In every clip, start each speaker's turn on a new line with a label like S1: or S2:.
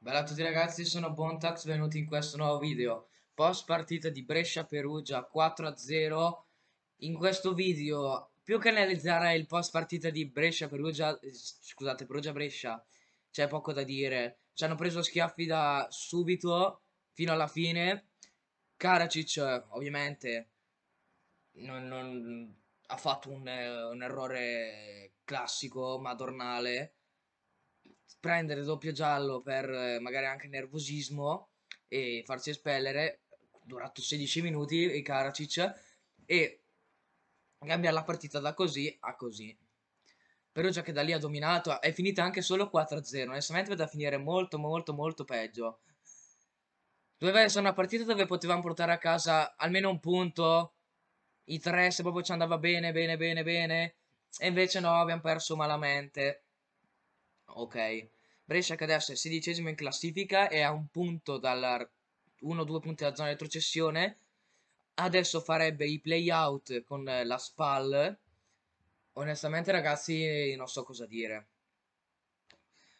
S1: Bella a tutti ragazzi, sono Bontax, benvenuti in questo nuovo video Post partita di Brescia-Perugia 4-0 In questo video, più che analizzare il post partita di Brescia-Perugia eh, Scusate, Perugia-Brescia C'è poco da dire Ci hanno preso schiaffi da subito fino alla fine Karacic, ovviamente non, non, ha fatto un, eh, un errore classico, madornale prendere doppio giallo per eh, magari anche nervosismo e farsi espellere durato 16 minuti il Karacic e cambia la partita da così a così però già che da lì ha dominato è finita anche solo 4-0 onestamente da finire molto molto molto peggio doveva essere una partita dove potevamo portare a casa almeno un punto i tre se proprio ci andava bene bene bene bene e invece no abbiamo perso malamente ok. Brescia che adesso è sedicesimo in classifica e a un punto dalla 1-2 punti dalla zona retrocessione. Adesso farebbe i playout con la SPAL. Onestamente ragazzi non so cosa dire.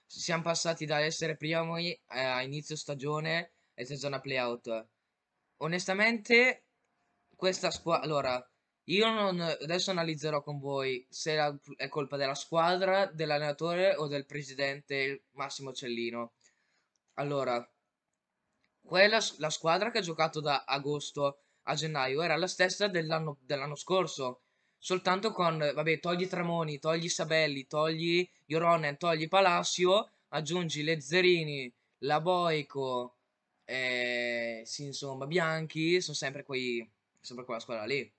S1: Siamo passati dall'essere primi eh, a inizio stagione e senza una playout. Onestamente questa squadra... Allora, io non, adesso analizzerò con voi se la, è colpa della squadra, dell'allenatore o del presidente Massimo Cellino. Allora, quella, la squadra che ha giocato da agosto a gennaio era la stessa dell'anno, dell scorso, soltanto con, vabbè, togli Tramoni, togli Sabelli, togli Joronen, togli Palacio, aggiungi Lezzerini, Laboico, eh, sì, insomma, Bianchi, sono sempre, quei, sempre quella squadra lì.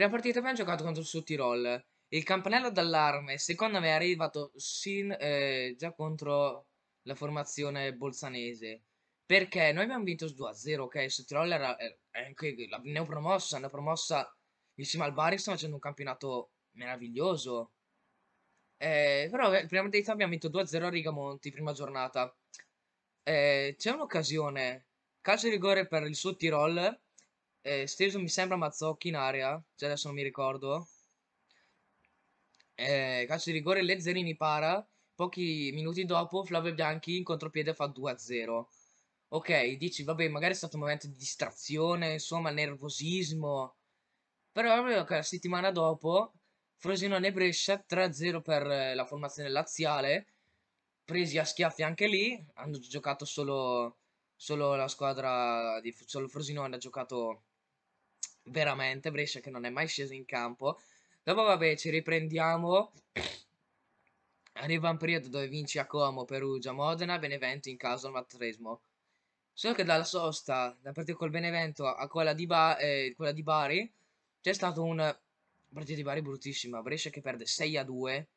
S1: Prima partita abbiamo giocato contro il Sud Tirol. Il campanello d'allarme, secondo me, è arrivato sin, eh, già contro la formazione bolzanese. Perché noi abbiamo vinto 2-0, ok? Il Sud Tirol era, era eh, anche la neopromossa, una promossa insieme al Bari, sta facendo un campionato meraviglioso. Eh, però eh, prima partita abbiamo vinto 2-0 a Rigamonti, prima giornata. Eh, c'è un'occasione, calcio di rigore per il Sud Tirol eh, Stevenson mi sembra Mazzocchi in area, già adesso non mi ricordo. Eh, calcio di rigore, Lezzerini para. Pochi minuti dopo, Flavio Bianchi in contropiede fa 2-0. Ok, dici, vabbè, magari è stato un momento di distrazione, insomma, nervosismo. Però che la settimana dopo, Frosinone Brescia 3-0 per eh, la formazione laziale. Presi a schiaffi anche lì, hanno giocato solo, solo la squadra di solo Frosinone ha giocato veramente Brescia che non è mai sceso in campo. Dopo vabbè ci riprendiamo. Arriva un periodo dove vinci a Como, Perugia, Modena, Benevento in caso al mattresimo. Solo che dalla sosta, da partita col Benevento a quella di, ba eh, quella di Bari, c'è stato un partita di Bari bruttissima. Brescia che perde 6 a 2.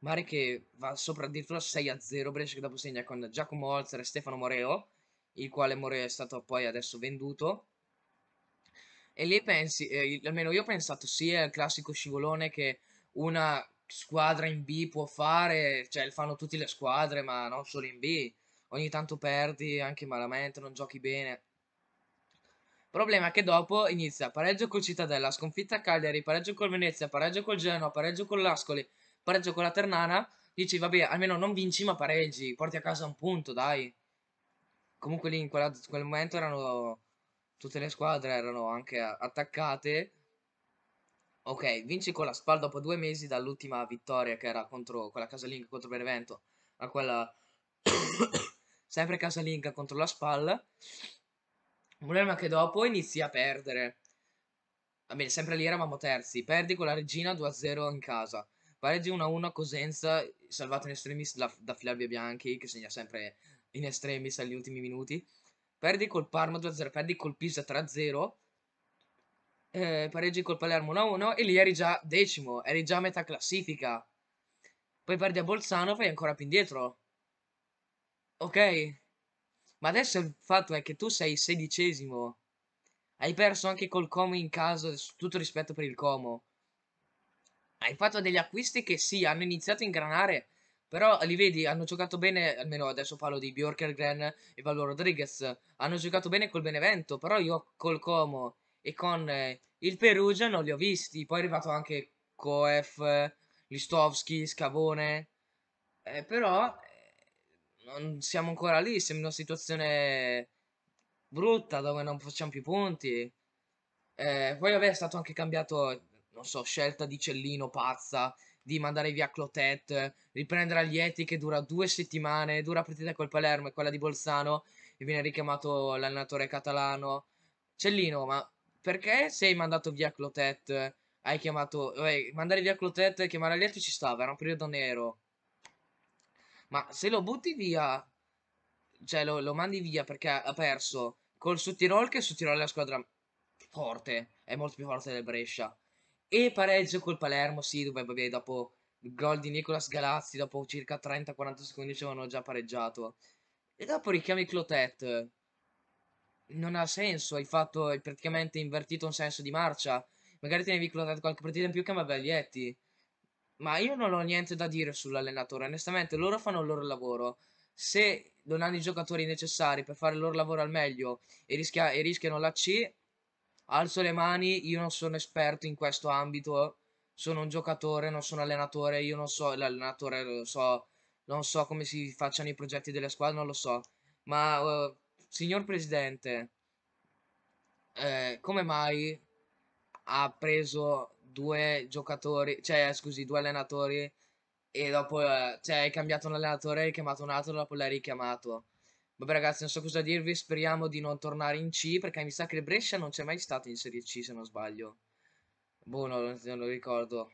S1: Mare che va sopra addirittura 6 a 0. Brescia che dopo segna con Giacomo Holzer e Stefano Moreo, il quale Moreo è stato poi adesso venduto. E lì pensi, eh, almeno io ho pensato, sì, è il classico scivolone che una squadra in B può fare, cioè fanno tutte le squadre, ma non solo in B. Ogni tanto perdi anche malamente, non giochi bene. Problema che dopo inizia pareggio col Cittadella, sconfitta a Cagliari, pareggio col Venezia, pareggio col Genoa, pareggio con l'Ascoli, pareggio con la Ternana. Dici, vabbè, almeno non vinci ma pareggi, porti a casa un punto, dai. Comunque lì in, quella, in quel momento erano tutte le squadre erano anche attaccate. Ok, vinci con la Spal dopo due mesi dall'ultima vittoria che era contro quella casalinga contro Benevento a quella sempre casalinga contro la Spal. Il problema è che dopo inizi a perdere. Va bene, sempre lì eravamo terzi. Perdi con la Regina 2-0 in casa. Pareggi 1-1 a Cosenza, salvato in estremis da, da Flavio Bianchi, che segna sempre in estremis agli ultimi minuti perdi col Parma 2-0, perdi col Pisa 3-0, eh, pareggi col Palermo 1-1 e lì eri già decimo, eri già a metà classifica. Poi perdi a Bolzano, vai ancora più indietro. Ok? Ma adesso il fatto è che tu sei sedicesimo. Hai perso anche col Como in casa, tutto rispetto per il Como. Hai fatto degli acquisti che sì, hanno iniziato a ingranare, però li vedi, hanno giocato bene, almeno adesso parlo di Bjorkergren e Valdo Rodriguez, hanno giocato bene col Benevento, però io col Como e con eh, il Perugia non li ho visti. Poi è arrivato anche Coef, Listovski, Scavone, eh, però eh, non siamo ancora lì, siamo in una situazione brutta dove non facciamo più punti. Eh, poi vabbè è stato anche cambiato, non so, scelta di Cellino pazza di mandare via Clotet, riprendere Aglietti che dura due settimane, dura partita col Palermo e quella di Bolzano e viene richiamato l'allenatore catalano. Cellino, ma perché sei mandato via Clotet? Hai chiamato... Eh, mandare via Clotet e chiamare Aglietti ci stava, era un periodo nero. Ma se lo butti via... Cioè, lo, lo mandi via perché ha perso col Sutirol che Suttirol è la squadra forte, è molto più forte del Brescia e pareggio col Palermo, sì, dove vabbè, dopo il gol di Nicolas Galazzi, dopo circa 30-40 secondi ci avevano già pareggiato. E dopo richiami Clotet. Non ha senso, hai fatto, hai praticamente invertito un senso di marcia. Magari tenevi Clotet qualche partita in più che Mabaglietti. Ma io non ho niente da dire sull'allenatore, onestamente, loro fanno il loro lavoro. Se non hanno i giocatori necessari per fare il loro lavoro al meglio e, rischia, e rischiano la C, alzo le mani, io non sono esperto in questo ambito, sono un giocatore, non sono allenatore, io non so, l'allenatore lo so, non so come si facciano i progetti delle squadre, non lo so, ma uh, signor Presidente, eh, come mai ha preso due giocatori, cioè scusi, due allenatori e dopo, eh, cioè hai cambiato un allenatore, hai chiamato un altro, dopo l'hai richiamato? Vabbè ragazzi, non so cosa dirvi, speriamo di non tornare in C, perché mi sa che il Brescia non c'è mai stato in Serie C, se non sbaglio. Boh, no, non lo ricordo.